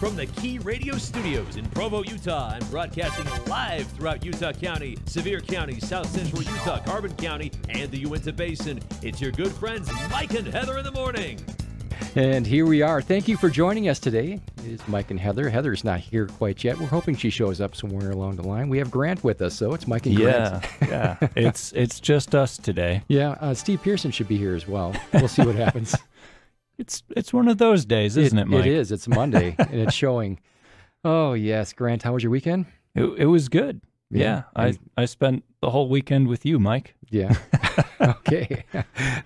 from the Key Radio Studios in Provo, Utah, and broadcasting live throughout Utah County, Sevier County, South Central Utah, Carbon County, and the Uinta Basin. It's your good friends Mike and Heather in the morning. And here we are. Thank you for joining us today. It is Mike and Heather. Heather's not here quite yet. We're hoping she shows up somewhere along the line. We have Grant with us, so it's Mike and yeah, Grant. yeah, it's it's just us today. Yeah, uh, Steve Pearson should be here as well. We'll see what happens. It's it's one of those days, isn't it, it Mike? It is. It's Monday, and it's showing. Oh yes, Grant. How was your weekend? It, it was good. Yeah, yeah I, I spent the whole weekend with you, Mike. Yeah. okay.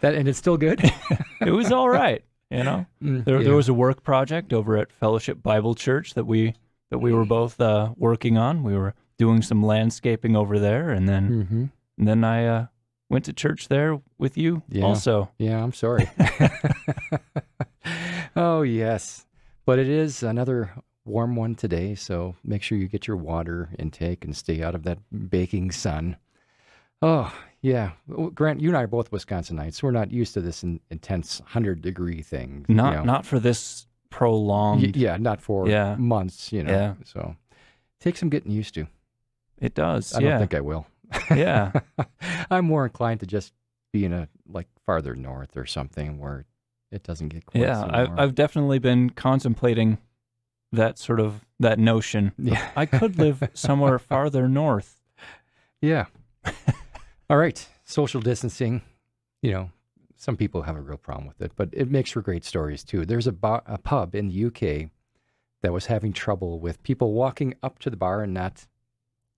that and it's still good. it was all right. You know, mm, there yeah. there was a work project over at Fellowship Bible Church that we that we were both uh, working on. We were doing some landscaping over there, and then mm-hmm. and then I uh, went to church there with you yeah. also. Yeah, I'm sorry oh, yes. But it is another warm one today, so make sure you get your water intake and stay out of that baking sun. Oh, yeah. Grant, you and I are both Wisconsinites. So we're not used to this in, intense 100 degree thing. Not you know? not for this prolonged. Y- yeah, not for yeah. months, you know. Yeah. So take some getting used to. It does. I yeah. don't think I will. yeah. I'm more inclined to just be in a like farther north or something where it doesn't get quite yeah. I've, I've definitely been contemplating that sort of that notion. Yeah, I could live somewhere farther north. Yeah. All right, social distancing. You know, some people have a real problem with it, but it makes for great stories too. There's a, bar, a pub in the UK that was having trouble with people walking up to the bar and not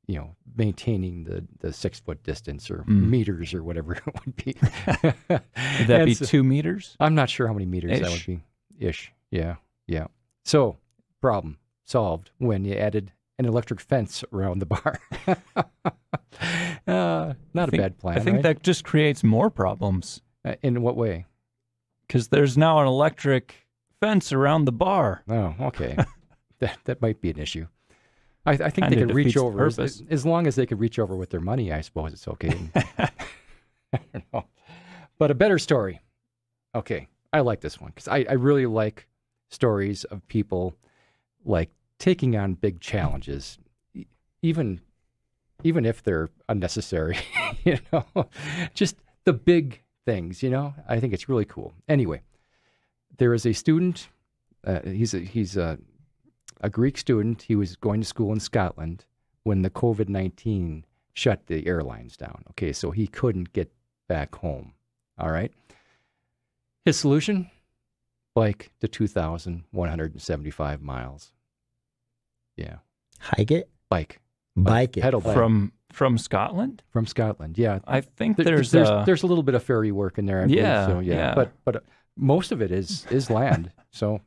you know, maintaining the, the six foot distance or mm. meters or whatever it would be. would that be so, two meters? I'm not sure how many meters Ish. that would be. Ish. Yeah. Yeah. So, problem solved when you added an electric fence around the bar. uh, not think, a bad plan. I think right? that just creates more problems. Uh, in what way? Because there's now an electric fence around the bar. Oh, okay. that that might be an issue. I, I think they could reach over as, as, long as they could reach over with their money. I suppose it's okay. I don't know, but a better story. Okay, I like this one because I, I really like stories of people like taking on big challenges, even even if they're unnecessary. you know, just the big things. You know, I think it's really cool. Anyway, there is a student. Uh, he's a, he's a a Greek student. He was going to school in Scotland when the COVID 19 shut the airlines down. Okay, so he couldn't get back home. All right. His solution bike to 2,175 miles. Yeah. Hike it? Bike. Bike, it. Pedal bike. From from Scotland? From Scotland, yeah. I think there's there's, a... there's a little bit of ferry work in there. I yeah, believe, so yeah, yeah. But but most of it is is land. So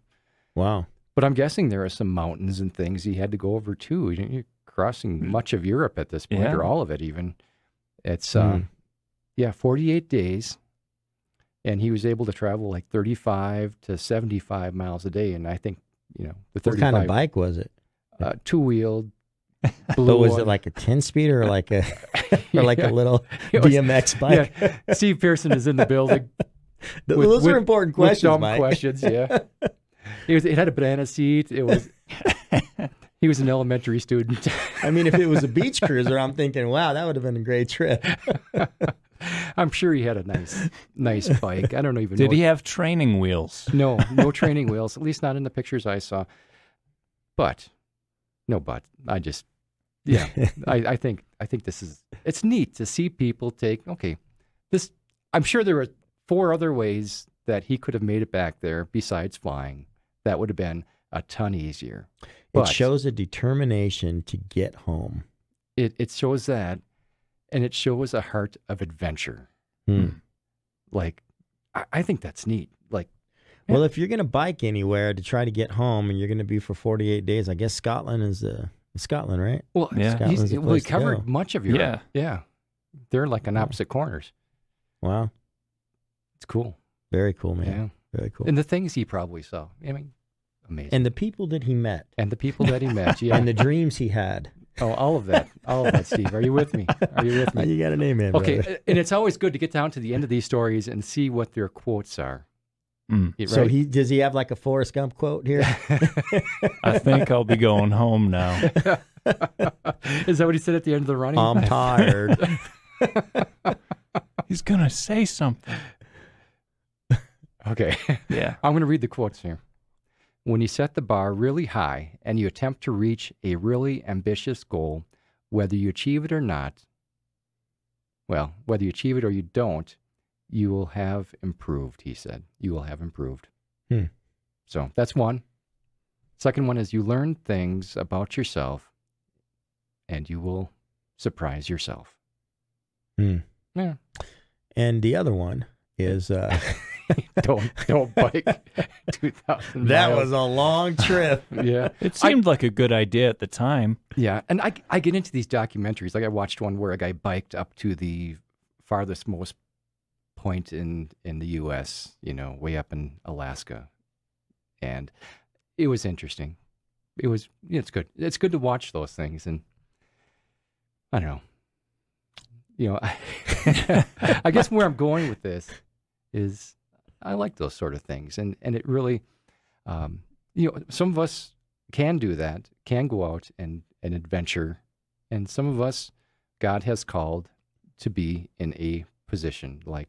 wow. But I'm guessing there are some mountains and things he had to go over too. You're crossing hmm. much of Europe at this point, yeah. or all of it even. It's mm. um, yeah, 48 days, and he was able to travel like 35 to 75 miles a day. And I think you know the 35, what kind of bike was it? Uh, two wheeled, but was one. it like a 10 speed or like a or like yeah. a little DMX bike? Yeah. Steve Pearson is in the building. With, Those are with, important questions. Mike. questions, yeah. It, was, it had a banana seat. It was. he was an elementary student. I mean, if it was a beach cruiser, I'm thinking, wow, that would have been a great trip. I'm sure he had a nice, nice bike. I don't even. Did know he have training wheels? No, no training wheels. At least not in the pictures I saw. But, no, but I just, yeah, I, I think I think this is it's neat to see people take. Okay, this I'm sure there were four other ways that he could have made it back there besides flying that would have been a ton easier. But it shows a determination to get home. It, it shows that, and it shows a heart of adventure. Hmm. hmm. Like, I, I, think that's neat. Like, man. well, if you're going to bike anywhere to try to get home, and you're going to be for 48 days, I guess Scotland is the Scotland, right? Well, yeah, Scotland's we covered much of Europe. Yeah, yeah, they're like in opposite yeah. corners. Wow, it's cool. Very cool, man. Yeah. Very cool. And the things he probably saw. I mean, Amazing. And the people that he met. And the people that he met, yeah. and the dreams he had. Oh, all of that. All of that, Steve. Are you with me? Are you with me? You got a name in. Okay. And it's always good to get down to the end of these stories and see what their quotes are. Mm. right? So he does he have like a Forrest Gump quote here? I think I'll be going home now. Is that what he said at the end of the running? I'm tired. He's gonna say something. Okay. Yeah. I'm gonna read the quotes here. When you set the bar really high and you attempt to reach a really ambitious goal, whether you achieve it or not, well, whether you achieve it or you don't, you will have improved, he said. You will have improved. Hmm. So that's one. Second one is you learn things about yourself and you will surprise yourself. Hmm. Yeah. And the other one is uh, don't don't bike 2000 That miles. was a long trip. yeah. It seemed I, like a good idea at the time. Yeah. And I I get into these documentaries. Like I watched one where a guy biked up to the farthest most point in in the US, you know, way up in Alaska. And it was interesting. It was it's good. It's good to watch those things and I don't know. You know, I, I guess where I'm going with this is I like those sort of things, and and it really, um, you know, some of us can do that, can go out and and adventure, and some of us, God has called to be in a position like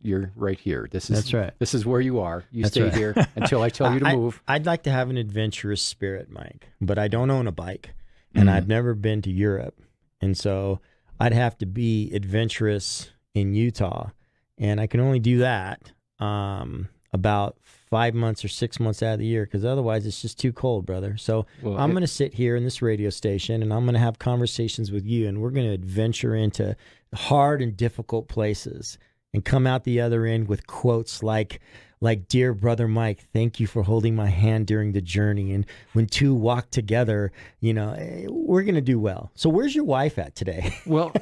you're right here. This is that's right. This is where you are. You that's stay right. here until I tell you to move. I, would like to have an adventurous spirit, Mike, but I don't own a bike, and mm -hmm. I've never been to Europe, and so I'd have to be adventurous in Utah, and I can only do that um, about five months or six months out of the year because otherwise it's just too cold, brother. So well, I'm going to sit here in this radio station and I'm going to have conversations with you and we're going to adventure into hard and difficult places and come out the other end with quotes like, like, Dear brother Mike, thank you for holding my hand during the journey. And when two walk together, you know, eh, we're going to do well. So, where's your wife at today? Well,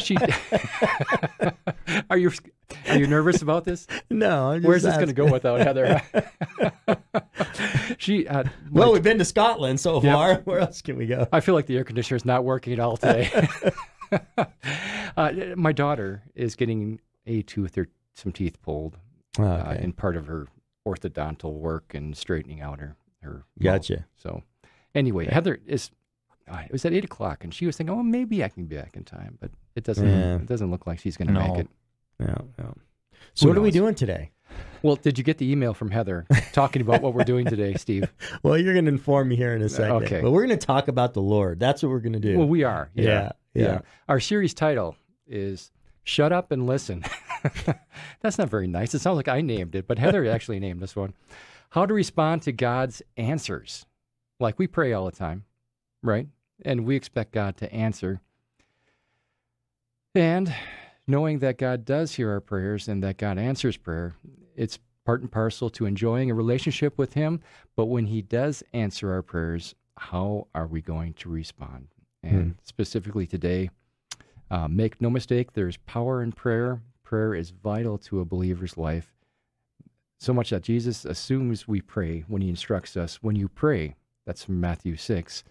she, she are you are you nervous about this? No. I'm Where's this going to go without Heather? she. Uh, well, we've been to Scotland so yep. far. Where else can we go? I feel like the air conditioner is not working at all today. uh, my daughter is getting a tooth or some teeth pulled oh, uh, okay. uh, in part of her orthodontal work and straightening out her her. Gotcha. Mouth. So anyway, Heather is. Uh, it was at eight o'clock, and she was thinking, "Oh, maybe I can be back in time," but it doesn't. Yeah. It doesn't look like she's going to no. make it. No, no. So Who what knows? are we doing today? Well, did you get the email from Heather talking about what we're doing today, Steve? well, you're going to inform me here in a uh, second. Okay. But we're going to talk about the Lord. That's what we're going to do. Well, we are. Yeah. Yeah. yeah. yeah. Our series title is Shut Up and Listen. That's not very nice. It sounds like I named it, but Heather actually named this one. How to respond to God's answers. Like we pray all the time, right? And we expect God to answer. And knowing that God does hear our prayers and that God answers prayer, it's part and parcel to enjoying a relationship with Him. But when He does answer our prayers, how are we going to respond? Hmm. And specifically today, uh, make no mistake, there's power in prayer prayer is vital to a believer's life, so much that Jesus assumes we pray when he instructs us, when you pray. That's from Matthew 6.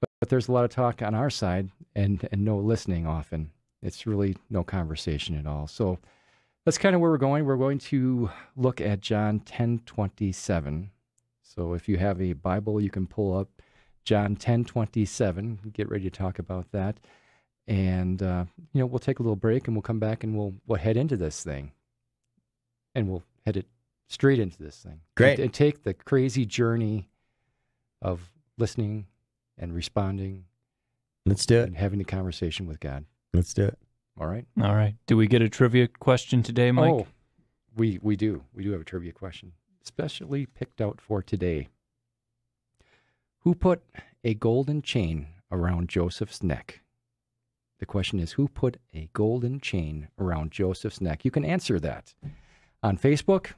But, but there's a lot of talk on our side and, and no listening often. It's really no conversation at all. So that's kind of where we're going. We're going to look at John 10 27. So if you have a Bible, you can pull up John 10 27. Get ready to talk about that. And, uh, you know, we'll take a little break and we'll come back and we'll, we'll head into this thing. And we'll head it straight into this thing. Great. And, and take the crazy journey of listening and responding. Let's do it. And having a conversation with God. Let's do it. All right. All right. Do we get a trivia question today, Mike? Oh, we, we do. We do have a trivia question, specially picked out for today. Who put a golden chain around Joseph's neck? The question is who put a golden chain around Joseph's neck? You can answer that on Facebook,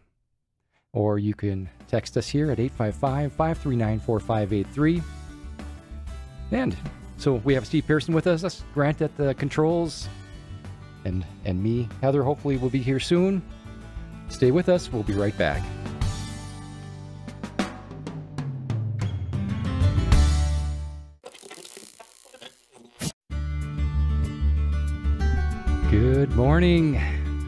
or you can text us here at 855 539 4583. And so we have Steve Pearson with us, Grant at the controls, and, and me, Heather, hopefully, will be here soon. Stay with us. We'll be right back. Good morning.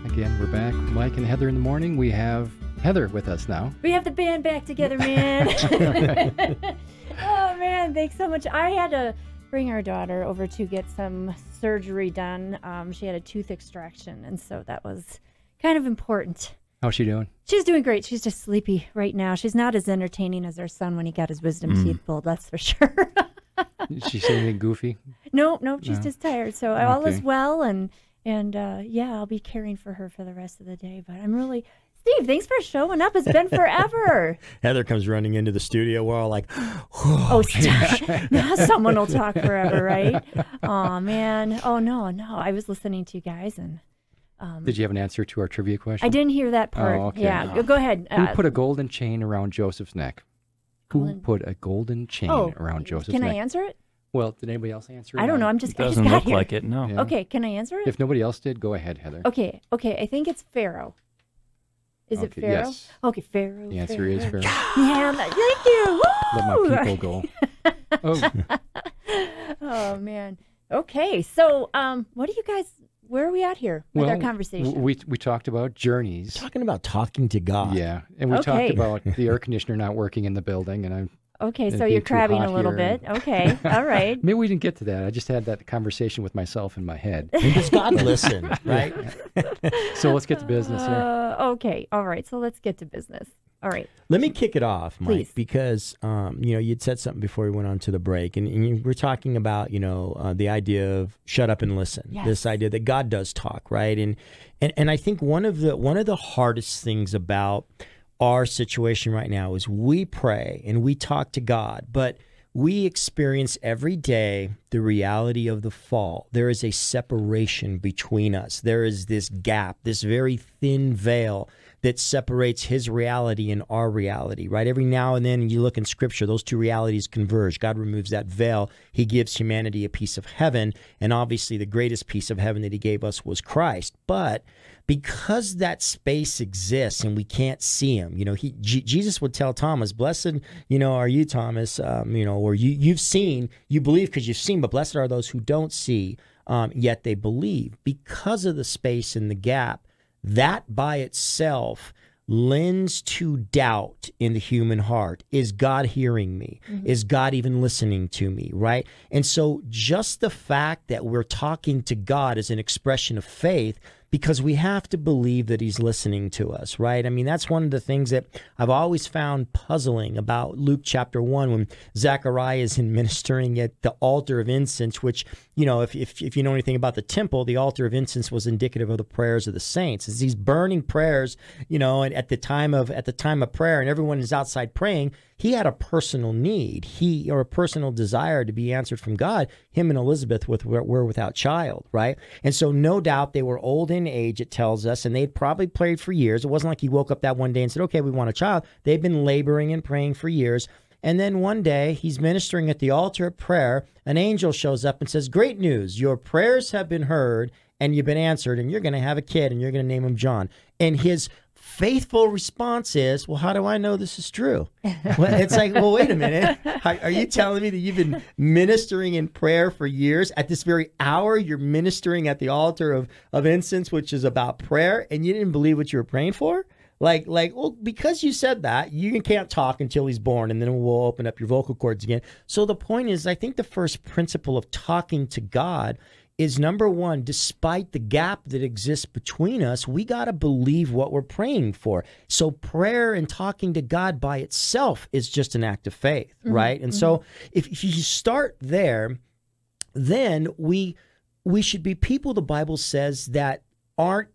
Again, we're back. Mike and Heather in the morning. We have Heather with us now. We have the band back together, man. oh man, thanks so much. I had to bring our daughter over to get some surgery done. Um, she had a tooth extraction, and so that was kind of important. How's she doing? She's doing great. She's just sleepy right now. She's not as entertaining as her son when he got his wisdom mm. teeth pulled. That's for sure. Did she say anything goofy? No, no, she's just tired. So okay. all is well, and and uh, yeah, I'll be caring for her for the rest of the day. But I'm really Steve, thanks for showing up. It's been forever. Heather comes running into the studio. We're all like, oh, Steve. now someone will talk forever, right? Oh, man. Oh, no, no. I was listening to you guys and. Um, Did you have an answer to our trivia question? I didn't hear that oh, part. Oh, okay. Yeah, no. go ahead. Who uh, put a golden chain around Joseph's neck? Who put a golden chain oh, around Joseph's can neck? Can I answer it? Well, did anybody else answer? I don't know. I'm just. It doesn't I just got look here. like it. No. Yeah. Okay. Can I answer it? If nobody else did, go ahead, Heather. Okay. Okay. I think it's Pharaoh. Is okay, it Pharaoh? Yes. Okay, Pharaoh. The answer Pharaoh. is Pharaoh. yeah, thank you. Woo! Let my people go. oh. oh man. Okay, so um, what do you guys? Where are we at here with well, our conversation? We we talked about journeys. Talking about talking to God. Yeah, and we okay. talked about the air conditioner not working in the building, and I'm Okay, so you're crabbing a little bit. Okay, all right. Maybe we didn't get to that. I just had that conversation with myself in my head. just God listen, right? so let's get to business here. Uh, okay, all right. So let's get to business. All right. Let me kick it off, Mike, Please. because um, you know you'd said something before we went on to the break, and, and you were talking about you know uh, the idea of shut up and listen. Yes. This idea that God does talk, right? And and and I think one of the one of the hardest things about our situation right now is we pray and we talk to God, but we experience every day the reality of the fall. There is a separation between us. There is this gap, this very thin veil that separates his reality and our reality, right? Every now and then you look in scripture, those two realities converge. God removes that veil. He gives humanity a piece of heaven. And obviously, the greatest piece of heaven that he gave us was Christ. But because that space exists and we can't see him, you know, he, Jesus would tell Thomas, Blessed, you know, are you, Thomas, um, you know, or you, you've seen, you believe because you've seen, but blessed are those who don't see. Um, yet they believe because of the space and the gap that by itself lends to doubt in the human heart. Is God hearing me? Mm -hmm. Is God even listening to me? Right? And so just the fact that we're talking to God is an expression of faith because we have to believe that he's listening to us, right? I mean, that's one of the things that I've always found puzzling about Luke chapter 1 when Zachariah is in ministering at the altar of incense, which, you know, if, if, if you know anything about the temple, the altar of incense was indicative of the prayers of the saints. It's these burning prayers, you know, and at the time of at the time of prayer and everyone is outside praying, he had a personal need, he or a personal desire to be answered from God. Him and Elizabeth with, were, were without child, right? And so, no doubt, they were old in age, it tells us, and they'd probably prayed for years. It wasn't like he woke up that one day and said, Okay, we want a child. They've been laboring and praying for years. And then one day he's ministering at the altar of prayer. An angel shows up and says, Great news, your prayers have been heard and you've been answered, and you're going to have a kid and you're going to name him John. And his faithful response is, "Well, how do I know this is true?" Well, it's like, "Well, wait a minute. Are you telling me that you've been ministering in prayer for years? At this very hour, you're ministering at the altar of of incense, which is about prayer, and you didn't believe what you were praying for?" like like well because you said that you can't talk until he's born and then we'll open up your vocal cords again so the point is i think the first principle of talking to god is number one, despite the gap that exists between us, we got to believe what we're praying for. So, prayer and talking to God by itself is just an act of faith, mm -hmm. right? And mm -hmm. so, mm-hmm. if, if you start there, then we we should be people the Bible says that aren't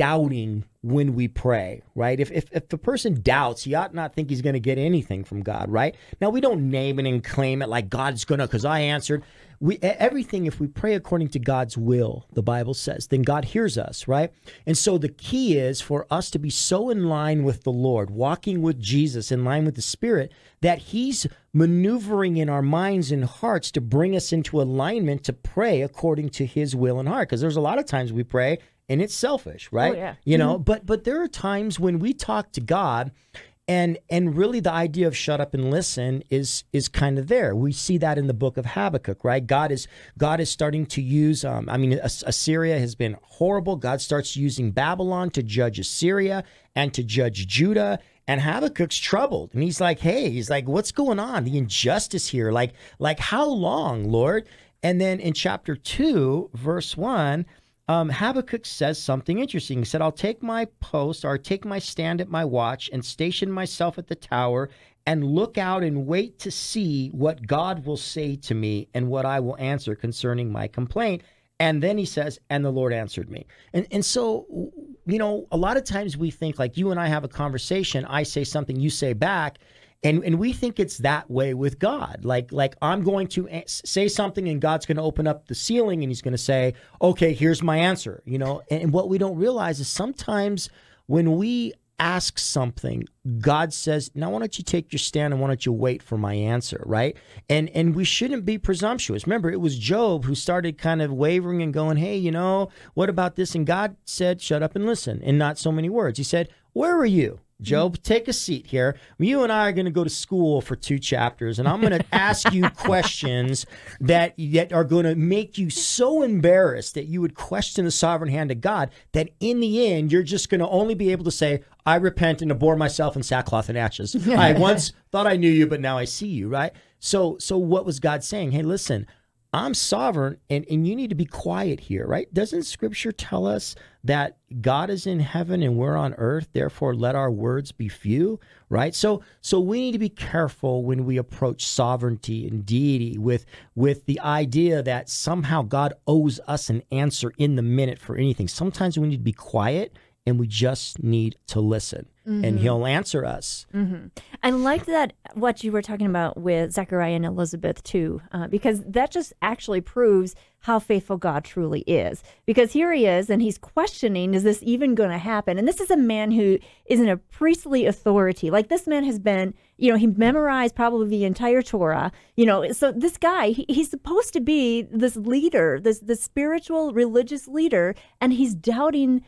doubting when we pray, right? If, if, if the person doubts, he ought not think he's going to get anything from God, right? Now, we don't name it and claim it like God's going to, because I answered. We, everything, if we pray according to God's will, the Bible says, then God hears us, right? And so the key is for us to be so in line with the Lord, walking with Jesus, in line with the Spirit, that He's maneuvering in our minds and hearts to bring us into alignment to pray according to His will and heart. Because there's a lot of times we pray and it's selfish, oh, right? Oh, yeah. You know, mm -hmm. but but there are times when we talk to God and and really the idea of shut up and listen is is kind of there. We see that in the book of Habakkuk, right? God is God is starting to use um, I mean Assyria has been horrible. God starts using Babylon to judge Assyria and to judge Judah and Habakkuk's troubled and he's like hey he's like what's going on the injustice here like like how long lord and then in chapter 2 verse 1 um, Habakkuk says something interesting. He said, I'll take my post or take my stand at my watch and station myself at the tower and look out and wait to see what God will say to me and what I will answer concerning my complaint. And then he says, and the Lord answered me. And, and so, you know, a lot of times we think like you and I have a conversation, I say something, you say back and and we think it's that way with God. Like like I'm going to say something, and God's going to open up the ceiling, and He's going to say, "Okay, here's my answer." You know, and, and what we don't realize is sometimes when we ask something, God says, "Now why don't you take your stand and why don't you wait for my answer?" Right? And and we shouldn't be presumptuous. Remember, it was Job who started kind of wavering and going, "Hey, you know, what about this?" And God said, "Shut up and listen." In not so many words, He said, "Where are you?" Job, mm-hmm. take a seat here. You and I are going to go to school for two chapters, and I'm going to ask you questions that that are going to make you so embarrassed that you would question the sovereign hand of God. That in the end, you're just going to only be able to say, "I repent and abhor myself in sackcloth and ashes." I once thought I knew you, but now I see you. Right. So, so what was God saying? Hey, listen. I'm sovereign and, and you need to be quiet here, right? Doesn't scripture tell us that God is in heaven and we're on earth, therefore let our words be few, right? So so we need to be careful when we approach sovereignty and deity with with the idea that somehow God owes us an answer in the minute for anything. Sometimes we need to be quiet and we just need to listen. Mm -hmm. And mm-hmm. he'll answer us. Mm -hmm. I like that what you were talking about with Zechariah and Elizabeth too, uh, because that just actually proves how faithful God truly is. Because here he is, and he's questioning, is this even going to happen? And this is a man who is in a priestly authority. Like this man has been, you know, he memorized probably the entire Torah. You know, so this guy, he, he's supposed to be this leader, this the spiritual religious leader, and he's doubting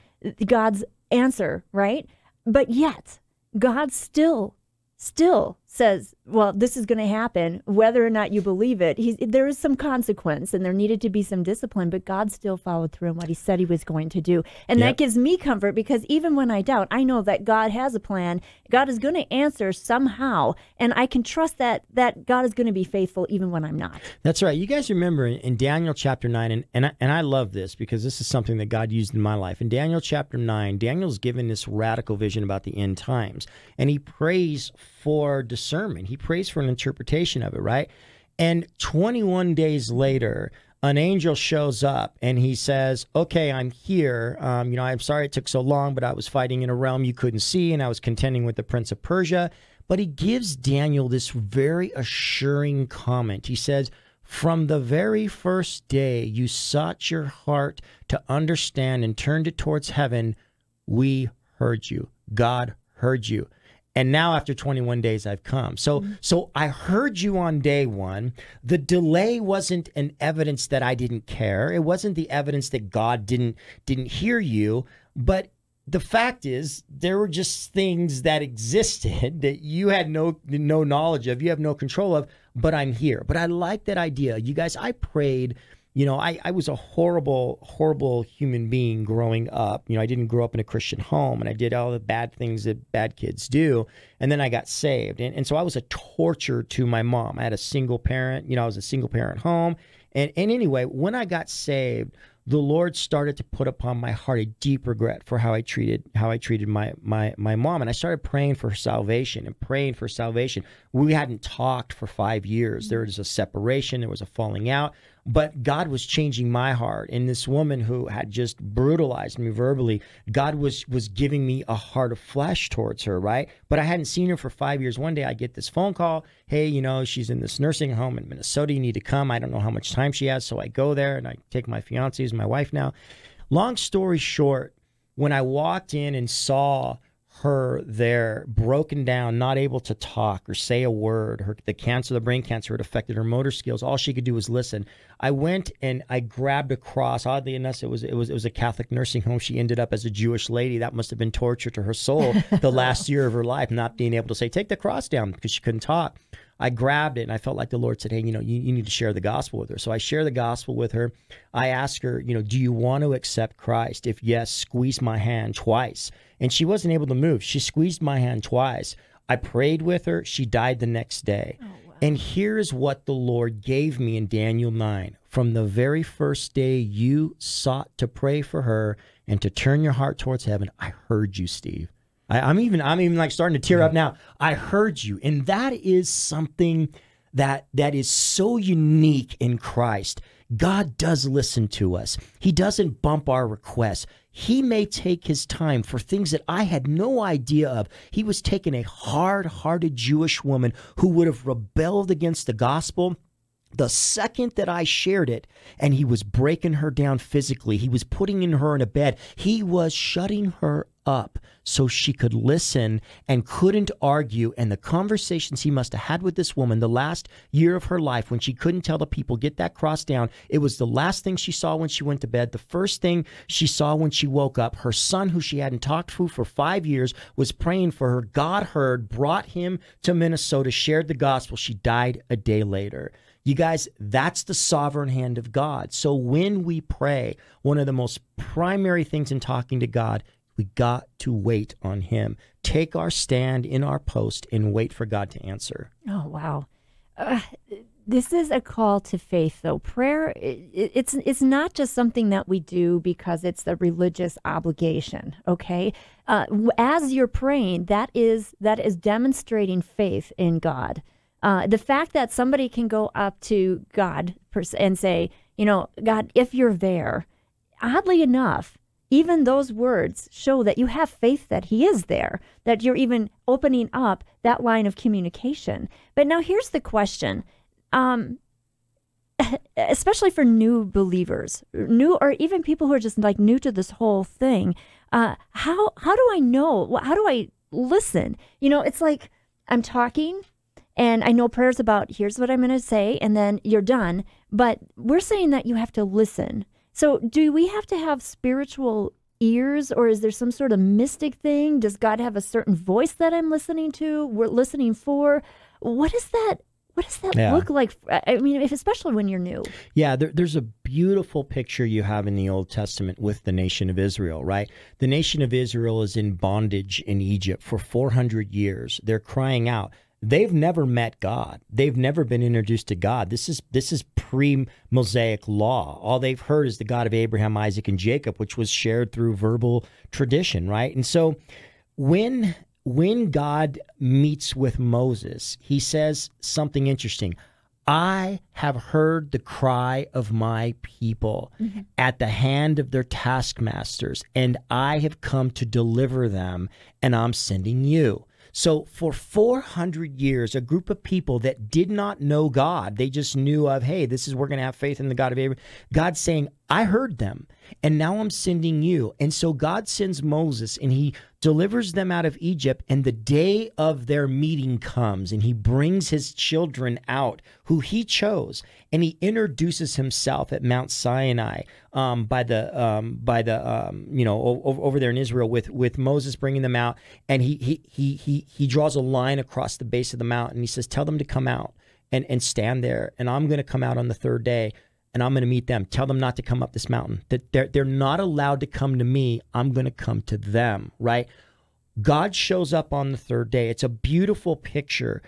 God's answer, right? But yet, God still, still says well, this is going to happen, whether or not you believe it. He's, there is some consequence, and there needed to be some discipline, but God still followed through on what He said He was going to do. And yep. that gives me comfort because even when I doubt, I know that God has a plan. God is going to answer somehow, and I can trust that that God is going to be faithful even when I'm not. That's right. You guys remember in, in Daniel chapter 9, and, and, I, and I love this because this is something that God used in my life. In Daniel chapter 9, Daniel's given this radical vision about the end times, and he prays for discernment. He prays for an interpretation of it, right? And 21 days later, an angel shows up and he says, Okay, I'm here. Um, you know, I'm sorry it took so long, but I was fighting in a realm you couldn't see and I was contending with the prince of Persia. But he gives Daniel this very assuring comment. He says, From the very first day you sought your heart to understand and turned it towards heaven, we heard you. God heard you and now after 21 days i've come so mm -hmm. so i heard you on day 1 the delay wasn't an evidence that i didn't care it wasn't the evidence that god didn't didn't hear you but the fact is there were just things that existed that you had no no knowledge of you have no control of but i'm here but i like that idea you guys i prayed you know, I, I was a horrible, horrible human being growing up. You know, I didn't grow up in a Christian home and I did all the bad things that bad kids do. And then I got saved. And, and so I was a torture to my mom. I had a single parent, you know, I was a single parent home. And, and anyway, when I got saved, the Lord started to put upon my heart a deep regret for how I treated how I treated my my my mom, and I started praying for salvation and praying for salvation. We hadn't talked for five years. There was a separation. There was a falling out but God was changing my heart. And this woman who had just brutalized me verbally, God was was giving me a heart of flesh towards her, right? But I hadn't seen her for five years. One day I get this phone call, hey, you know, she's in this nursing home in Minnesota. You need to come. I don't know how much time she has. So I go there and I take my fiance, who's my wife now. Long story short, when I walked in and saw her there broken down, not able to talk or say a word. Her the cancer, the brain cancer had affected her motor skills. All she could do was listen. I went and I grabbed a cross. Oddly enough, it was it was it was a Catholic nursing home. She ended up as a Jewish lady. That must have been torture to her soul the last year of her life, not being able to say, take the cross down because she couldn't talk. I grabbed it and I felt like the Lord said, Hey, you know, you, you, need to share the gospel with her. So I share the gospel with her. I ask her, you know, do you want to accept Christ? If yes, squeeze my hand twice and she wasn't able to move. She squeezed my hand twice. I prayed with her. She died the next day. Oh, wow. And here's what the Lord gave me in Daniel 9. From the very first day you sought to pray for her and to turn your heart towards heaven, I heard you, Steve. I, am even I'm even like starting to tear up now. I heard you. And that is something that that is so unique in Christ. God does listen to us. He doesn't bump our requests he may take his time for things that I had no idea of. He was taking a hard hearted Jewish woman who would have rebelled against the gospel. The second that I shared it, and he was breaking her down physically, he was putting in her in a bed, he was shutting her up so she could listen and couldn't argue. And the conversations he must have had with this woman the last year of her life when she couldn't tell the people, get that cross down, it was the last thing she saw when she went to bed, the first thing she saw when she woke up. Her son, who she hadn't talked to for five years, was praying for her. God heard, brought him to Minnesota, shared the gospel. She died a day later. You guys, that's the sovereign hand of God. So when we pray, one of the most primary things in talking to God we got to wait on Him. Take our stand in our post and wait for God to answer. Oh, wow. Uh, this is a call to faith, though. Prayer, it, it's, it's not just something that we do because it's a religious obligation, okay? Uh, as you're praying, that is, that is demonstrating faith in God. Uh, the fact that somebody can go up to God and say, you know, God, if you're there, oddly enough, even those words show that you have faith that he is there, that you're even opening up that line of communication. But now here's the question. Um, especially for new believers, new or even people who are just like new to this whole thing, uh, how how do I know? How do I listen? You know, it's like I'm talking, and I know prayers about here's what I'm going to say, and then you're done. But we're saying that you have to listen so, do we have to have spiritual ears or is there some sort of mystic thing? Does God have a certain voice that I'm listening to? We're listening for? What is that? What does that yeah. look like? I mean, if, especially when you're new. Yeah, there, there's a beautiful picture you have in the Old Testament with the nation of Israel, right? The nation of Israel is in bondage in Egypt for 400 years. They're crying out, They've never met God. They've never been introduced to God. This is this is pre-Mosaic law. All they've heard is the God of Abraham, Isaac, and Jacob, which was shared through verbal tradition, right? And so when when God meets with Moses, he says something interesting. I have heard the cry of my people mm-hmm. at the hand of their taskmasters, and I have come to deliver them, and I'm sending you. So for 400 years, a group of people that did not know God, they just knew of, hey, this is, we're going to have faith in the God of Abraham. God's saying, I heard them and now I'm sending you. And so God sends Moses and he delivers them out of Egypt, and the day of their meeting comes, and he brings his children out, who he chose, and he introduces himself at Mount Sinai um, by the um, by the um, you know over there in Israel with with Moses bringing them out, and he he he he he draws a line across the base of the mountain. He says, "Tell them to come out." And, and stand there, and I'm going to come out on the third day and I'm going to meet them. Tell them not to come up this mountain. That they're, they're not allowed to come to me. I'm going to come to them, right? God shows up on the third day. It's a beautiful picture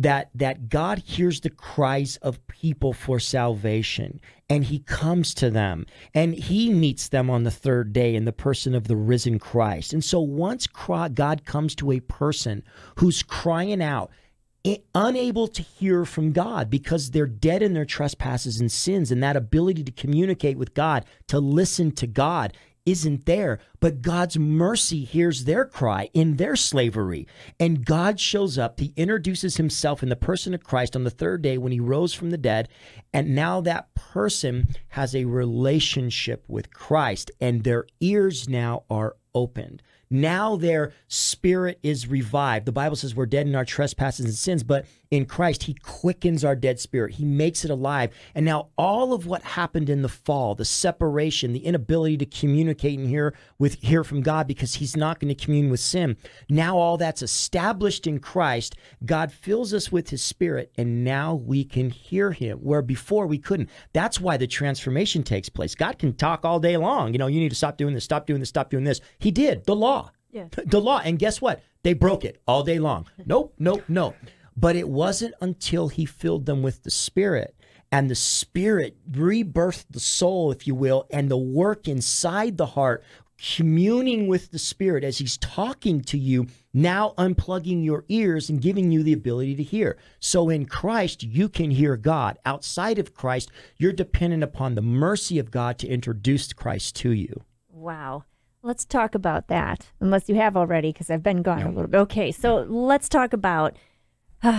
that that God hears the cries of people for salvation and he comes to them and he meets them on the third day in the person of the risen Christ. And so once God comes to a person who's crying out unable to hear from God because they're dead in their trespasses and sins, and that ability to communicate with God, to listen to God, isn't there. But God's mercy hears their cry in their slavery. And God shows up. He introduces himself in the person of Christ on the third day when he rose from the dead. And now that person has a relationship with Christ, and their ears now are opened. Now their spirit is revived. The Bible says we're dead in our trespasses and sins, but in Christ, He quickens our dead spirit. He makes it alive. And now, all of what happened in the fall, the separation, the inability to communicate and hear with hear from God because He's not going to commune with sin. Now, all that's established in Christ. God fills us with His Spirit, and now we can hear Him where before we couldn't. That's why the transformation takes place. God can talk all day long. You know, you need to stop doing this, stop doing this, stop doing this. He did the law. Yeah. The law. And guess what? They broke it all day long. Nope, nope, nope. But it wasn't until he filled them with the Spirit and the Spirit rebirthed the soul, if you will, and the work inside the heart, communing with the Spirit as He's talking to you, now unplugging your ears and giving you the ability to hear. So in Christ, you can hear God. Outside of Christ, you're dependent upon the mercy of God to introduce Christ to you. Wow. Let's talk about that, unless you have already, because I've been gone a little bit. Okay, so let's talk about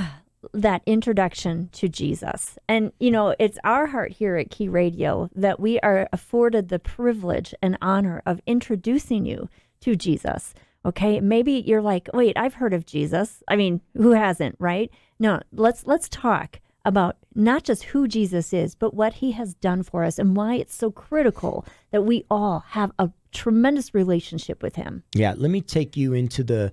that introduction to Jesus. And, you know, it's our heart here at Key Radio that we are afforded the privilege and honor of introducing you to Jesus. Okay. Maybe you're like, wait, I've heard of Jesus. I mean, who hasn't, right? No, let's, let's talk about not just who Jesus is, but what he has done for us and why it's so critical that we all have a tremendous relationship with him. Yeah. Let me take you into the,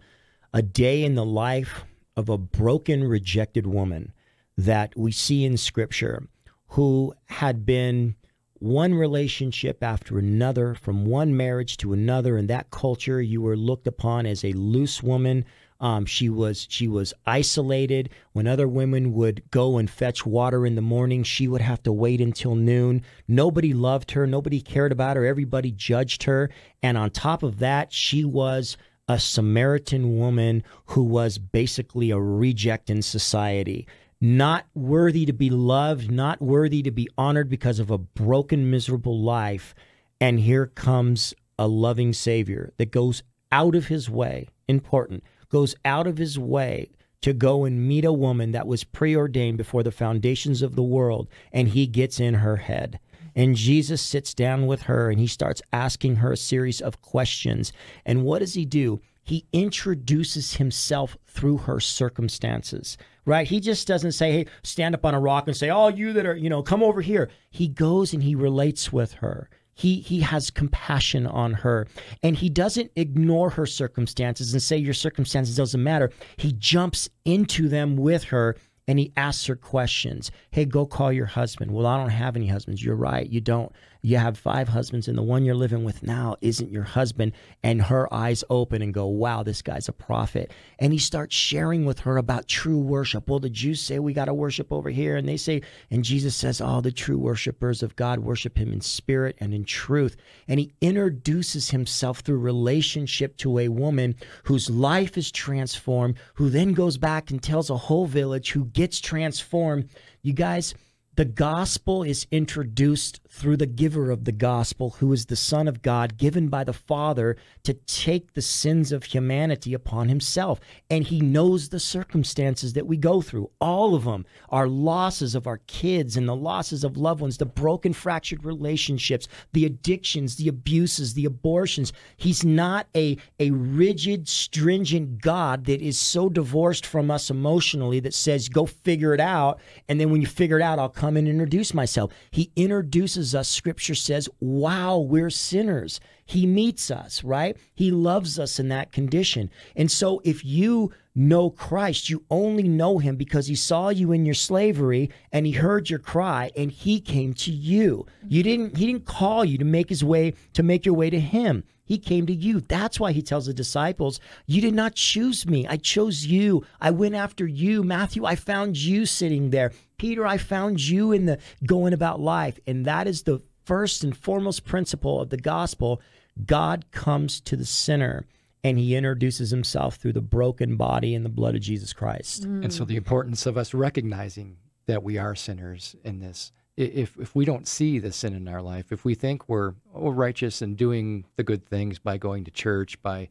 a day in the life of a broken, rejected woman that we see in Scripture who had been one relationship after another, from one marriage to another. In that culture, you were looked upon as a loose woman. Um, she was she was isolated. When other women would go and fetch water in the morning, she would have to wait until noon. Nobody loved her. Nobody cared about her. Everybody judged her. And on top of that, she was a Samaritan woman who was basically a reject in society, not worthy to be loved, not worthy to be honored because of a broken, miserable life. And here comes a loving Savior that goes out of his way, important, goes out of his way to go and meet a woman that was preordained before the foundations of the world, and he gets in her head. And Jesus sits down with her and he starts asking her a series of questions. And what does he do? He introduces himself through her circumstances, right? He just doesn't say, hey, stand up on a rock and say, oh, you that are, you know, come over here. He goes and he relates with her he he has compassion on her and he doesn't ignore her circumstances and say your circumstances doesn't matter he jumps into them with her and he asks her questions. Hey, go call your husband. Well, I don't have any husbands. You're right. You don't you have five husbands and the one you're living with now isn't your husband and her eyes open and go wow this guy's a prophet and he starts sharing with her about true worship well the jews say we got to worship over here and they say and jesus says all oh, the true worshipers of god worship him in spirit and in truth and he introduces himself through relationship to a woman whose life is transformed who then goes back and tells a whole village who gets transformed you guys the gospel is introduced through the giver of the gospel, who is the Son of God, given by the Father to take the sins of humanity upon himself. And he knows the circumstances that we go through, all of them our losses of our kids and the losses of loved ones, the broken, fractured relationships, the addictions, the abuses, the abortions. He's not a, a rigid, stringent God that is so divorced from us emotionally that says, go figure it out. And then when you figure it out, I'll come and introduce myself. He introduces us, scripture says, while we're sinners, he meets us, right? He loves us in that condition. And so if you know Christ, you only know him because he saw you in your slavery and he heard your cry and he came to you. You didn't he didn't call you to make his way to make your way to him. He came to you. That's why he tells the disciples, You did not choose me. I chose you. I went after you. Matthew, I found you sitting there. Peter, I found you in the going about life. And that is the first and foremost principle of the gospel. God comes to the sinner and he introduces himself through the broken body and the blood of Jesus Christ. Mm. And so the importance of us recognizing that we are sinners in this if if we don't see the sin in our life, if we think we're oh, righteous and doing the good things by going to church, by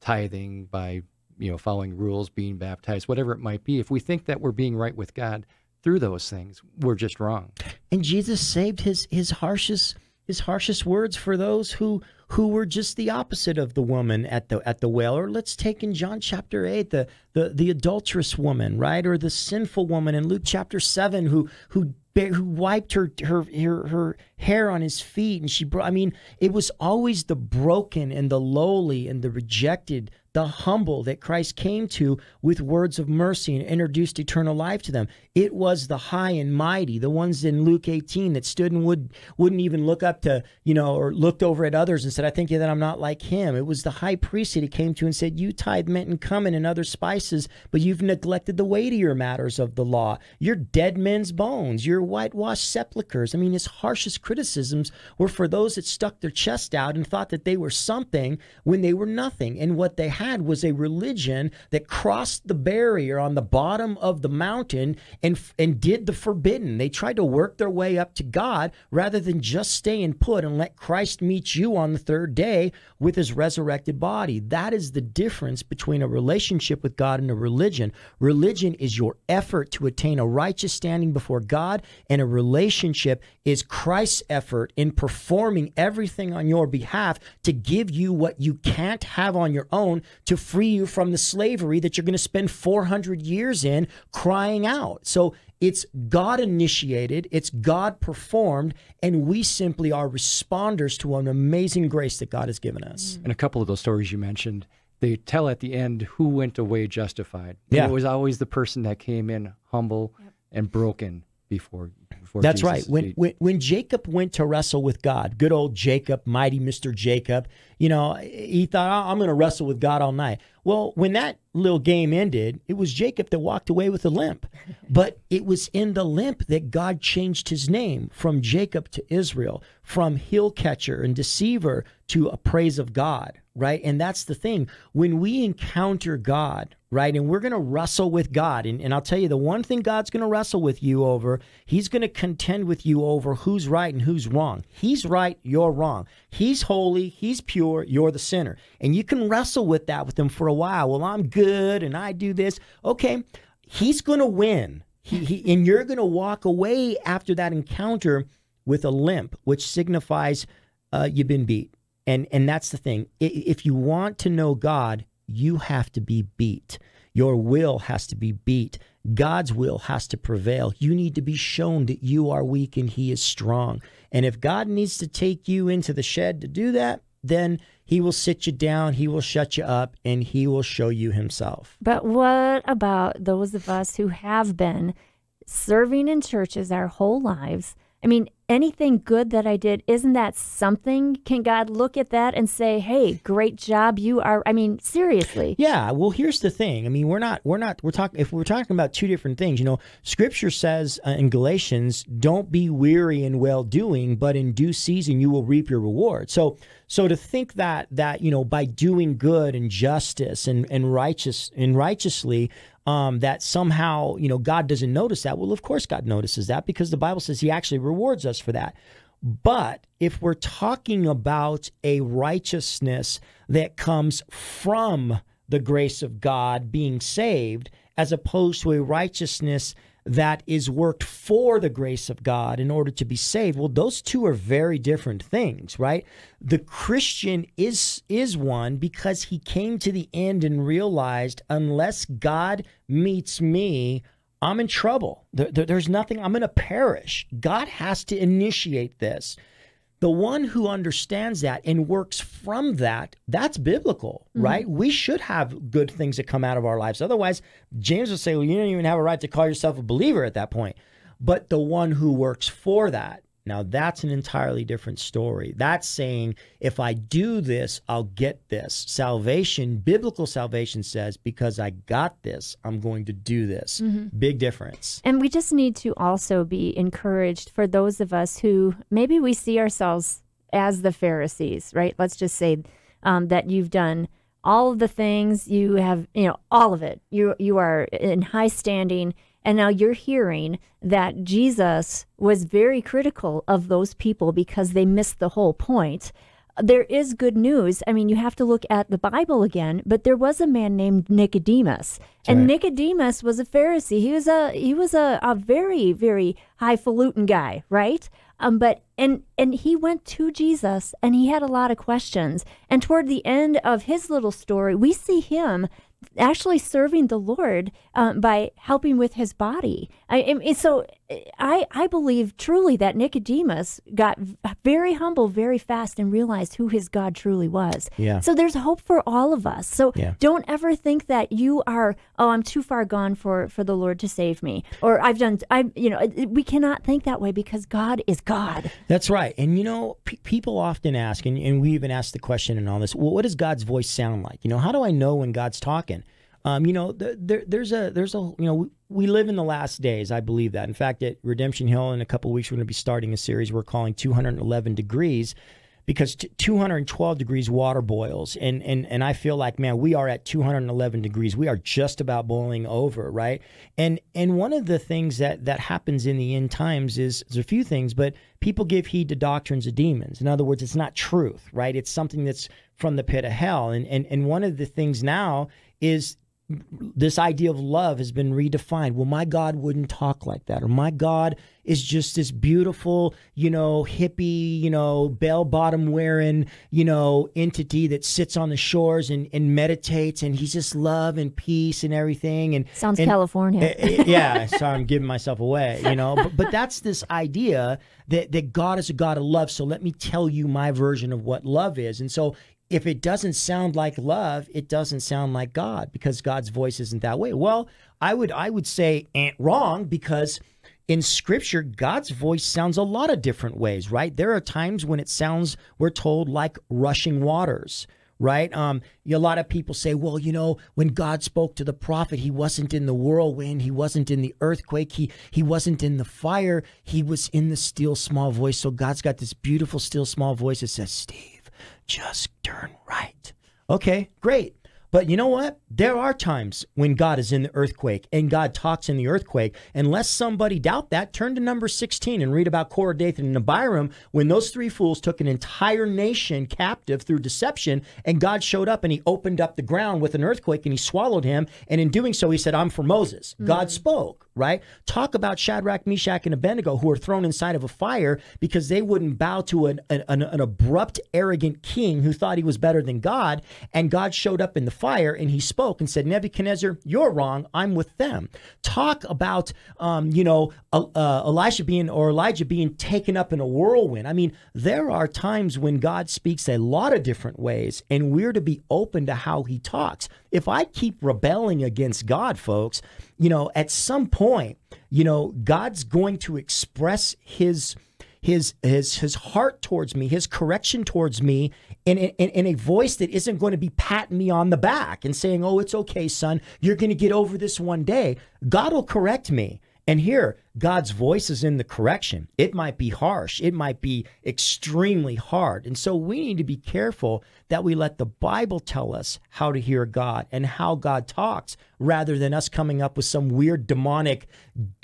tithing, by you know following rules, being baptized, whatever it might be, if we think that we're being right with God through those things, we're just wrong. And Jesus saved his his harshest his harshest words for those who who were just the opposite of the woman at the at the well. Or let's take in John chapter eight the the the adulterous woman, right, or the sinful woman in Luke chapter seven who who who wiped her, her her her hair on his feet and she brought I mean it was always the broken and the lowly and the rejected the humble that Christ came to with words of mercy and introduced eternal life to them it was the high and mighty the ones in Luke 18 that stood and would wouldn't even look up to you know or looked over at others and said, I think that I'm not like him. It was the high priest that he came to and said, You tithe mint and cumin and other spices, but you've neglected the weightier matters of the law. You're dead men's bones. You're whitewashed sepulchres. I mean, his harshest criticisms were for those that stuck their chest out and thought that they were something when they were nothing. And what they had was a religion that crossed the barrier on the bottom of the mountain and, and did the forbidden. They tried to work their way up to God rather than just staying put and let Christ meet you on the third day with his resurrected body. That is the difference between a relationship with God and a religion. Religion is your effort to attain a righteous standing before God, and a relationship is Christ's effort in performing everything on your behalf to give you what you can't have on your own to free you from the slavery that you're going to spend 400 years in crying out. So it's God initiated, it's God performed, and we simply are responders to an amazing grace that God has given us. Mm. And a couple of those stories you mentioned, they tell at the end who went away justified. Yeah. it was always the person that came in humble yep. and broken before before. That's Jesus. right. When, when when Jacob went to wrestle with God, good old Jacob, mighty Mister Jacob, you know, he thought I'm going to wrestle with God all night. Well, when that little game ended, it was Jacob that walked away with a limp. But it was in the limp that God changed his name from Jacob to Israel, from heel catcher and deceiver to a praise of God, right? And that's the thing. When we encounter God, right? And we're going to wrestle with God. And, and I'll tell you the one thing God's going to wrestle with you over, He's going to contend with you over who's right and who's wrong. He's right, you're wrong. He's holy, He's pure, you're the sinner. And you can wrestle with that with Him for a while. Well, I'm good and I do this. Okay, He's going to win. He, he, and you're going to walk away after that encounter with a limp, which signifies uh, you've been beat. And, and that's the thing. If you want to know God, you have to be beat. Your will has to be beat. God's will has to prevail. You need to be shown that you are weak and He is strong. And if God needs to take you into the shed to do that, then He will sit you down, He will shut you up, and He will show you Himself. But what about those of us who have been serving in churches our whole lives? I mean, anything good that I did, isn't that something? Can God look at that and say, "Hey, great job, you are"? I mean, seriously. Yeah. Well, here's the thing. I mean, we're not, we're not, we're talking. If we're talking about two different things, you know, Scripture says uh, in Galatians, "Don't be weary in well doing, but in due season you will reap your reward." So, so to think that that you know by doing good and justice and and righteous and righteously, um, that somehow you know God doesn't notice that. Well, of course God notices that because the Bible says He actually rewards us for that. But if we're talking about a righteousness that comes from the grace of God being saved, as opposed to a righteousness that is worked for the grace of God in order to be saved. Well, those two are very different things, right? The Christian is is one because he came to the end and realized unless God meets me, I'm in trouble. There, there, there's nothing, I'm going to perish. God has to initiate this the one who understands that and works from that, that's biblical, mm-hmm. right? We should have good things that come out of our lives. Otherwise, James would say, well, you don't even have a right to call yourself a believer at that point. But the one who works for that, now, that's an entirely different story. That's saying, if I do this, I'll get this. Salvation, biblical salvation says, because I got this, I'm going to do this. Mm-hmm. Big difference. And we just need to also be encouraged for those of us who maybe we see ourselves as the Pharisees, right? Let's just say um, that you've done all of the things you have you know all of it you you are in high standing and now you're hearing that Jesus was very critical of those people because they missed the whole point. There is good news. I mean, you have to look at the Bible again, but there was a man named Nicodemus. and Nicodemus was a Pharisee. He was a he was a, a very, very highfalutin guy, right? Um, but and and he went to Jesus and he had a lot of questions. And toward the end of his little story, we see him actually serving the Lord um, by helping with his body. I, and so I, I believe truly that Nicodemus got very humble very fast and realized who his God truly was. Yeah. So there's hope for all of us. So yeah. don't ever think that you are, oh, I'm too far gone for, for the Lord to save me. Or I've done, I, you know, we cannot think that way because God is God. That's right. And, you know, people often ask, and, and we even ask the question and all this, well, what does God's voice sound like? You know, how do I know when God's talking? Um, you know, there, there's a there's a you know we, live in the last days. I believe that. In fact, at Redemption Hill in a couple weeks, we're going to be starting a series we're calling 211 Degrees, because 212 degrees water boils, and and and I feel like man, we are at 211 degrees. We are just about boiling over, right? And and one of the things that that happens in the end times is there's a few things, but people give heed to doctrines of demons. In other words, it's not truth, right? It's something that's from the pit of hell. And and and one of the things now is this idea of love has been redefined. Well, my God wouldn't talk like that, or my God is just this beautiful, you know, hippie, you know, bell bottom wearing, you know, entity that sits on the shores and, and meditates, and he's just love and peace and everything. And sounds and, California. Eh, eh, yeah, sorry, I'm giving myself away, you know. But, but that's this idea that that God is a God of love. So let me tell you my version of what love is. And so if it doesn't sound like love, it doesn't sound like God because God's voice isn't that way. Well, I would I would say ain't wrong because in scripture God's voice sounds a lot of different ways, right? There are times when it sounds we're told like rushing waters, right? Um, a lot of people say, well, you know, when God spoke to the prophet, he wasn't in the whirlwind, he wasn't in the earthquake, he he wasn't in the fire, he was in the still small voice. So God's got this beautiful still small voice that says, "Steve, just turn right. Okay, great. But you know what? There are times when God is in the earthquake and God talks in the earthquake. Unless somebody doubt that, turn to number 16 and read about Korah, Dathan, and Abiram when those three fools took an entire nation captive through deception and God showed up and he opened up the ground with an earthquake and he swallowed him. And in doing so, he said, I'm for Moses. Mm-hmm. God spoke right? Talk about Shadrach, Meshach, and Abednego who are thrown inside of a fire because they wouldn't bow to an, an, an, abrupt, arrogant king who thought he was better than God. And God showed up in the fire and he spoke and said, Nebuchadnezzar, you're wrong. I'm with them. Talk about, um, you know, uh, Elisha being or Elijah being taken up in a whirlwind. I mean, there are times when God speaks a lot of different ways and we're to be open to how he talks. If I keep rebelling against God, folks, you know, at some point, you know, God's going to express his his his his heart towards me, his correction towards me, in, in, in a voice that isn't going to be patting me on the back and saying, "Oh, it's okay, son. You're going to get over this one day." God will correct me, and here, God's voice is in the correction. It might be harsh, it might be extremely hard. And so we need to be careful that we let the Bible tell us how to hear God and how God talks rather than us coming up with some weird demonic,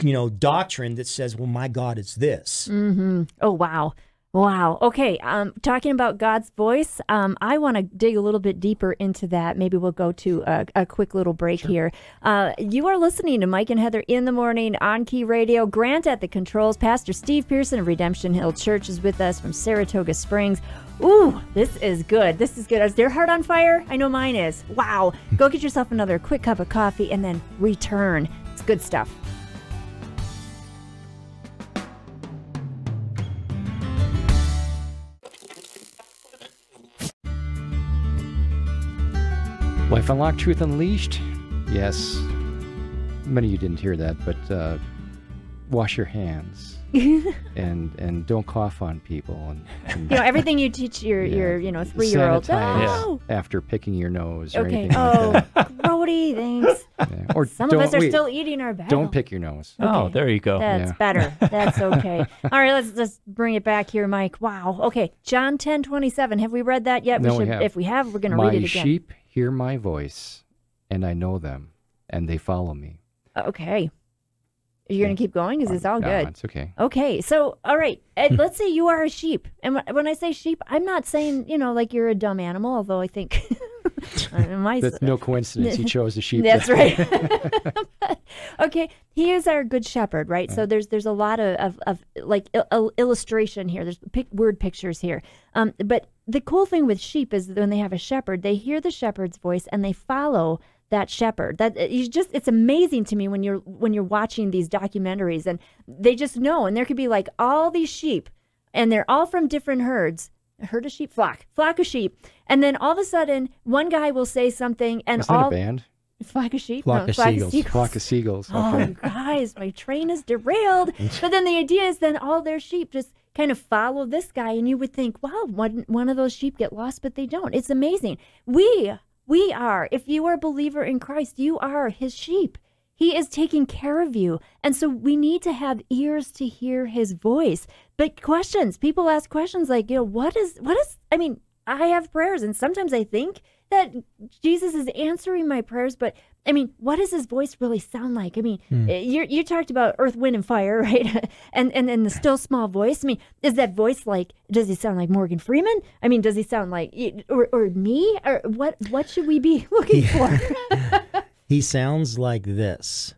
you know, doctrine that says, well, my God is this. Mm -hmm. Oh, wow. Wow. Okay. Um, talking about God's voice, um, I want to dig a little bit deeper into that. Maybe we'll go to a, a quick little break sure. here. Uh, you are listening to Mike and Heather in the morning on Key Radio. Grant at the controls. Pastor Steve Pearson of Redemption Hill Church is with us from Saratoga Springs. Ooh, this is good. This is good. Is their heart on fire? I know mine is. Wow. go get yourself another quick cup of coffee and then return. It's good stuff. Life Unlocked Truth Unleashed? Yes. Many of you didn't hear that, but uh, wash your hands. and and don't cough on people and, and you know everything you teach your yeah, your you know three year old oh. after picking your nose or okay. oh like that. grody thanks yeah. or some of us are wait, still eating our bagel. don't pick your nose oh, okay. oh there you go that's yeah. better that's okay all right let's just bring it back here Mike wow okay John ten twenty seven have we read that yet no, we should we if we have we're gonna read it again sheep hear my voice and I know them and they follow me. Uh, okay. You're going to keep going? Is this all no, good? It's okay. Okay. So, all right. let's say you are a sheep. And when I say sheep, I'm not saying, you know, like you're a dumb animal, although I think Uh, my, That's no coincidence. he chose the sheep. That's right. okay, he is our good shepherd, right? So there's there's a lot of of, of like il- illustration here. There's pic- word pictures here. Um, but the cool thing with sheep is when they have a shepherd, they hear the shepherd's voice and they follow that shepherd. That you just it's amazing to me when you're when you're watching these documentaries and they just know. And there could be like all these sheep, and they're all from different herds a herd of sheep, flock, flock of sheep. And then all of a sudden, one guy will say something, and Wasn't all. That a band? Flock of sheep. Flock, no, of, flock seagulls. of, seagulls. Flock of seagulls. Oh, okay. Oh, guys, my train is derailed. but then the idea is then all their sheep just kind of follow this guy, and you would think, wow, one, one of those sheep get lost, but they don't. It's amazing. We, we are, if you are a believer in Christ, you are his sheep. He is taking care of you. And so we need to have ears to hear his voice. But questions, people ask questions like, you know, what is, what is, I mean, I have prayers and sometimes I think that Jesus is answering my prayers, but I mean, what does his voice really sound like? I mean, hmm. Eh, you you talked about earth, wind, and fire, right? and, and and the still small voice. I mean, is that voice like? Does he sound like Morgan Freeman? I mean, does he sound like or or me? Or what? What should we be looking yeah. for? he sounds like this: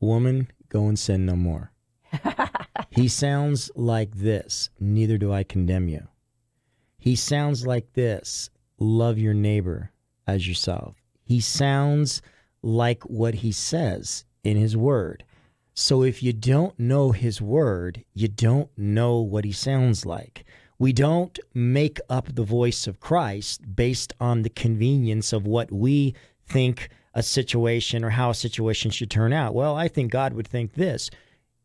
"Woman, go and sin no more." He sounds like this Neither do I condemn you. He sounds like this Love your neighbor as yourself. He sounds like what he says in his word. So if you don't know his word, you don't know what he sounds like. We don't make up the voice of Christ based on the convenience of what we think a situation or how a situation should turn out. Well, I think God would think this.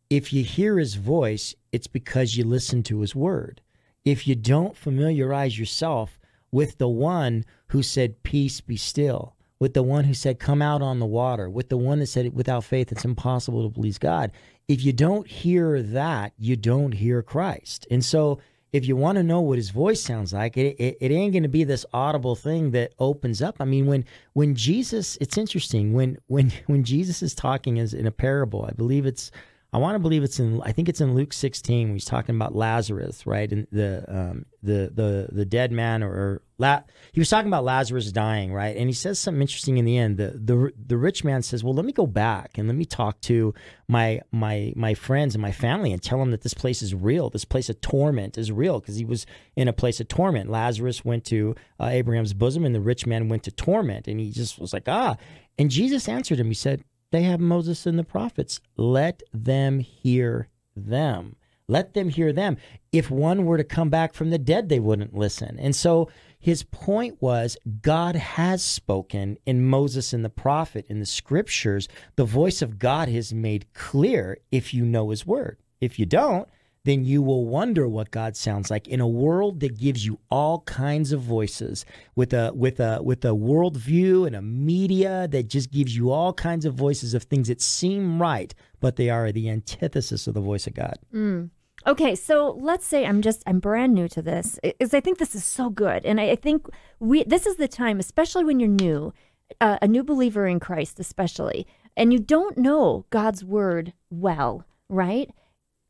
If you hear his voice, it's because you listen to his word. If you don't familiarize yourself with the one who said, Peace be still, with the one who said, Come out on the water, with the one that said, Without faith, it's impossible to please God. If you don't hear that, you don't hear Christ. And so, if you want to know what his voice sounds like, it, it, it ain't going to be this audible thing that opens up. I mean, when when Jesus, it's interesting when when when Jesus is talking is in a parable. I believe it's I want to believe it's in. I think it's in Luke 16. he's talking about Lazarus, right? And the um, the the the dead man, or, or La- he was talking about Lazarus dying, right? And he says something interesting in the end. The the the rich man says, "Well, let me go back and let me talk to my my my friends and my family and tell them that this place is real. This place of torment is real because he was in a place of torment. Lazarus went to uh, Abraham's bosom, and the rich man went to torment, and he just was like, ah." And Jesus answered him. He said, they have Moses and the prophets. Let them hear them. Let them hear them. If one were to come back from the dead, they wouldn't listen. And so his point was God has spoken in Moses and the prophet, in the scriptures. The voice of God is made clear if you know his word. If you don't, then you will wonder what God sounds like in a world that gives you all kinds of voices with a with a with a worldview and a media that just gives you all kinds of voices of things that seem right, but they are the antithesis of the voice of God. Mm. Okay, so let's say I'm just I'm brand new to this. Is I think this is so good, and I, I, think we this is the time, especially when you're new, uh, a new believer in Christ, especially, and you don't know God's word well, right?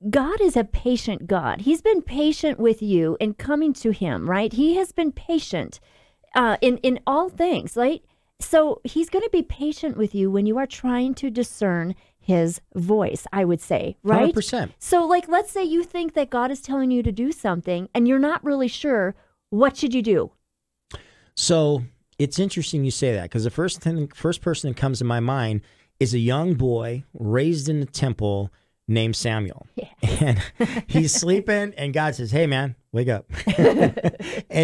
God is a patient God. He's been patient with you in coming to Him, right? He has been patient uh, in in all things, right? So He's going to be patient with you when you are trying to discern His voice. I would say, right? 100%. So, like, let's say you think that God is telling you to do something, and you're not really sure. What should you do? So it's interesting you say that because the first thing, first person that comes to my mind is a young boy raised in the temple named Samuel. Yeah. And he's sleeping, and God says, Hey, man, wake up. and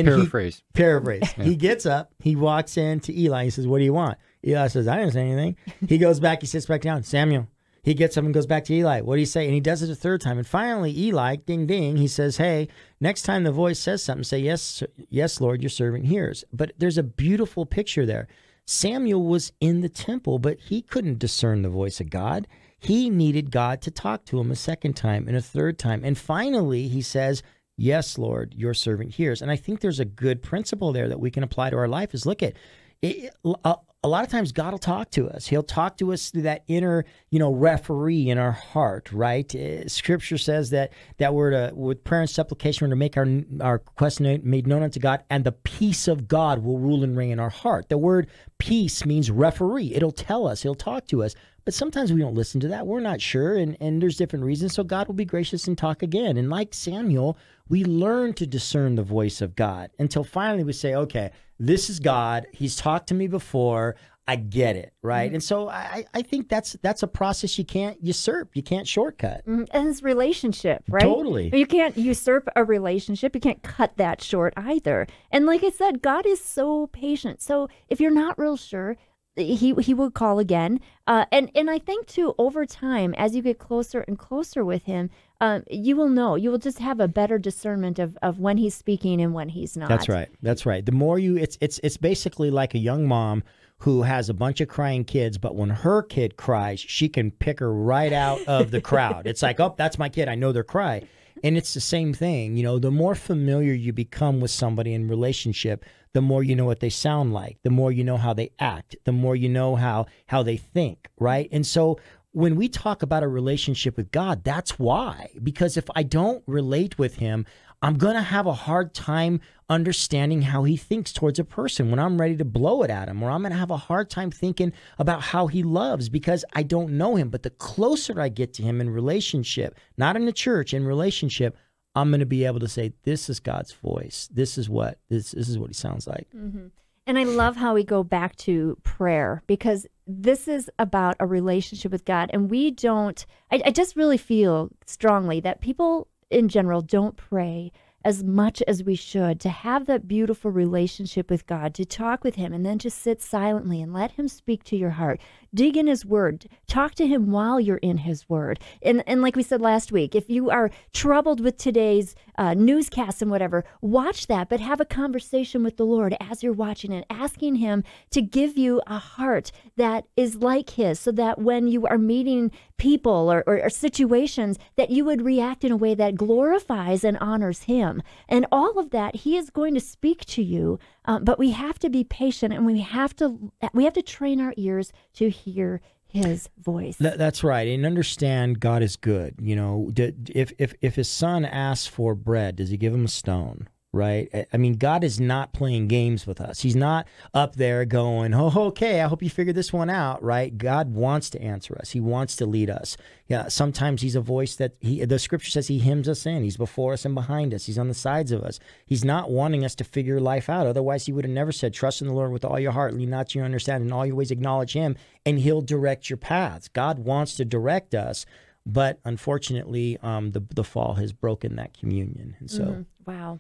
paraphrase. He, paraphrase. Yeah. He gets up, he walks in to Eli. He says, What do you want? Eli says, I didn't say anything. He goes back, he sits back down. Samuel. He gets up and goes back to Eli. What do you say? And he does it a third time. And finally, Eli, ding ding, he says, Hey, next time the voice says something, say, Yes, yes, Lord, your servant hears. But there's a beautiful picture there. Samuel was in the temple, but he couldn't discern the voice of God. He needed God to talk to him a second time and a third time. And finally, he says, Yes, Lord, your servant hears. And I think there's a good principle there that we can apply to our life is look at it, a, a lot of times God will talk to us. He'll talk to us through that inner, you know, referee in our heart, right? Eh, scripture says that that we're to, with prayer and supplication, we're to make our our request made known unto God, and the peace of God will rule and reign in our heart. The word peace means referee. It'll tell us. He'll talk to us. But sometimes we don't listen to that. We're not sure. And, and there's different reasons. So God will be gracious and talk again. And like Samuel, we learn to discern the voice of God until finally we say, okay, this is God. He's talked to me before. I get it, right? Mm-hmm. And so I, I think that's that's a process you can't usurp, you can't shortcut. Mm-hmm. And it's relationship, right? Totally. You can't usurp a relationship. You can't cut that short either. And like I said, God is so patient. So if you're not real sure, he he will call again. Uh, and and I think too, over time, as you get closer and closer with him, um, you will know. You will just have a better discernment of, of when he's speaking and when he's not. That's right. That's right. The more you, it's it's it's basically like a young mom who has a bunch of crying kids, but when her kid cries, she can pick her right out of the crowd. it's like, oh, that's my kid. I know they're crying. And it's the same thing. You know, the more familiar you become with somebody in relationship, the more you know what they sound like, the more you know how they act, the more you know how how they think, right? And so when we talk about a relationship with God, that's why. Because if I don't relate with him, I'm going to have a hard time understanding how he thinks towards a person when I'm ready to blow it at him, or I'm going to have a hard time thinking about how he loves because I don't know him. But the closer I get to him in relationship, not in the church, in relationship, I'm going to be able to say, this is God's voice. This is what this, this is what he sounds like. Mm-hmm. And I love how we go back to prayer because this is about a relationship with God. And we don't, I, I just really feel strongly that people in general don't pray as much as we should to have that beautiful relationship with God, to talk with Him, and then to sit silently and let Him speak to your heart dig in his word talk to him while you're in his word and and like we said last week if you are troubled with today's uh, newscasts and whatever watch that but have a conversation with the lord as you're watching it asking him to give you a heart that is like his so that when you are meeting people or, or, or situations that you would react in a way that glorifies and honors him and all of that he is going to speak to you um, but we have to be patient and we have to we have to train our ears to hear his voice. Th that's right. And understand God is good. You know, if if if his son asks for bread, does he give him a stone? right? I mean, God is not playing games with us. He's not up there going, oh, okay, I hope you figured this one out, right? God wants to answer us. He wants to lead us. Yeah, sometimes he's a voice that he, the scripture says he hems us in. He's before us and behind us. He's on the sides of us. He's not wanting us to figure life out. Otherwise, he would have never said, trust in the Lord with all your heart, lean not to your understanding, all your ways acknowledge him, and he'll direct your paths. God wants to direct us but unfortunately, um, the the fall has broken that communion, and so mm wow,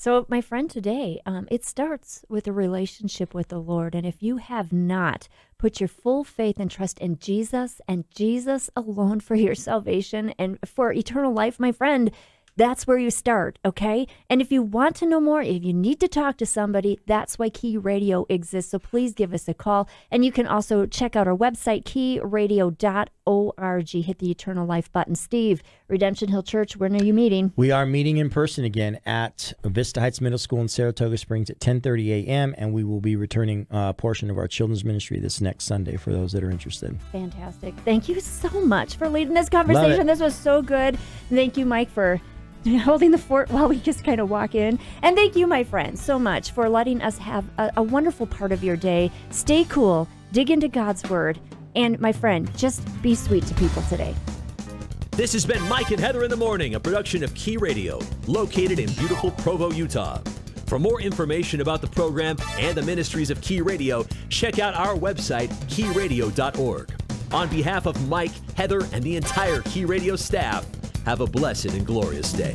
so, my friend, today, um, it starts with a relationship with the Lord. And if you have not put your full faith and trust in Jesus and Jesus alone for your salvation and for eternal life, my friend, that's where you start, okay? And if you want to know more, if you need to talk to somebody, that's why Key Radio exists. So please give us a call. And you can also check out our website, keyradio.org org. Hit the eternal life button. Steve, Redemption Hill Church, when are you meeting? We are meeting in person again at Vista Heights Middle School in Saratoga Springs at 10:30 a.m. and we will be returning uh, a portion of our children's ministry this next Sunday for those that are interested. Fantastic. Thank you so much for leading this conversation. This was so good. Thank you, Mike, for holding the fort while we just kind of walk in. And thank you, my friends, so much for letting us have a, a wonderful part of your day. Stay cool, dig into God's Word, and my friend, just be sweet to people today. This has been Mike and Heather in the Morning, a production of Key Radio, located in beautiful Provo, Utah. For more information about the program and the ministries of Key Radio, check out our website, keyradio.org. On behalf of Mike, Heather, and the entire Key Radio staff, have a blessed and glorious day.